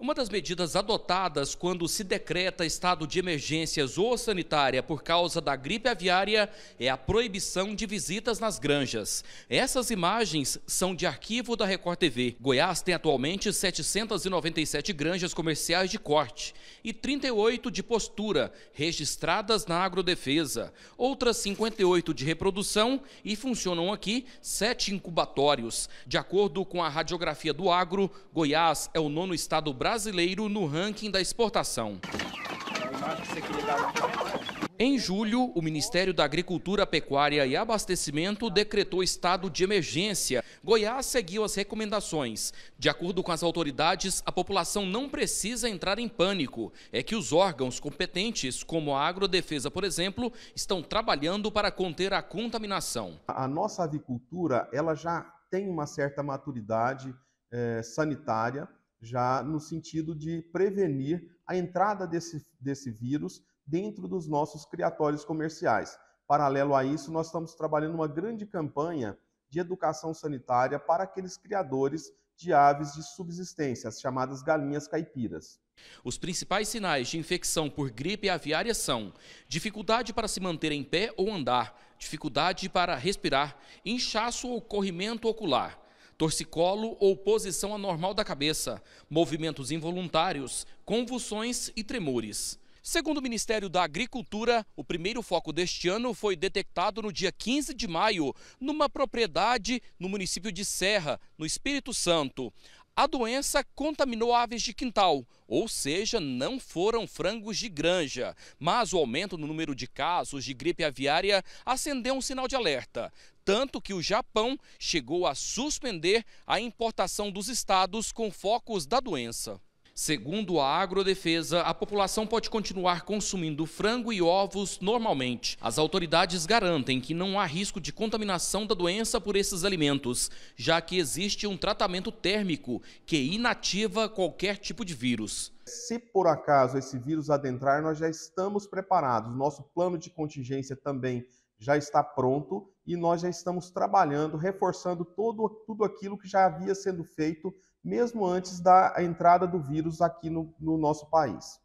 Uma das medidas adotadas quando se decreta estado de emergência ou sanitária por causa da gripe aviária é a proibição de visitas nas granjas. Essas imagens são de arquivo da Record TV. Goiás tem atualmente 797 granjas comerciais de corte e 38 de postura, registradas na agrodefesa, outras 58 de reprodução e funcionam aqui sete incubatórios. De acordo com a radiografia do agro, Goiás é o nono estado brasileiro brasileiro no ranking da exportação. Em julho, o Ministério da Agricultura, Pecuária e Abastecimento decretou estado de emergência. Goiás seguiu as recomendações. De acordo com as autoridades, a população não precisa entrar em pânico. É que os órgãos competentes, como a Agrodefesa, por exemplo, estão trabalhando para conter a contaminação. A nossa avicultura, ela já tem uma certa maturidade eh, sanitária já no sentido de prevenir a entrada desse, desse vírus dentro dos nossos criatórios comerciais. Paralelo a isso, nós estamos trabalhando uma grande campanha de educação sanitária para aqueles criadores de aves de subsistência, as chamadas galinhas caipiras. Os principais sinais de infecção por gripe aviária são dificuldade para se manter em pé ou andar, dificuldade para respirar, inchaço ou corrimento ocular torcicolo ou posição anormal da cabeça, movimentos involuntários, convulsões e tremores. Segundo o Ministério da Agricultura, o primeiro foco deste ano foi detectado no dia 15 de maio, numa propriedade no município de Serra, no Espírito Santo. A doença contaminou aves de quintal, ou seja, não foram frangos de granja. Mas o aumento no número de casos de gripe aviária acendeu um sinal de alerta. Tanto que o Japão chegou a suspender a importação dos estados com focos da doença. Segundo a Agrodefesa, a população pode continuar consumindo frango e ovos normalmente. As autoridades garantem que não há risco de contaminação da doença por esses alimentos, já que existe um tratamento térmico que inativa qualquer tipo de vírus. Se por acaso esse vírus adentrar, nós já estamos preparados. Nosso plano de contingência também já está pronto e nós já estamos trabalhando, reforçando todo, tudo aquilo que já havia sendo feito, mesmo antes da entrada do vírus aqui no, no nosso país.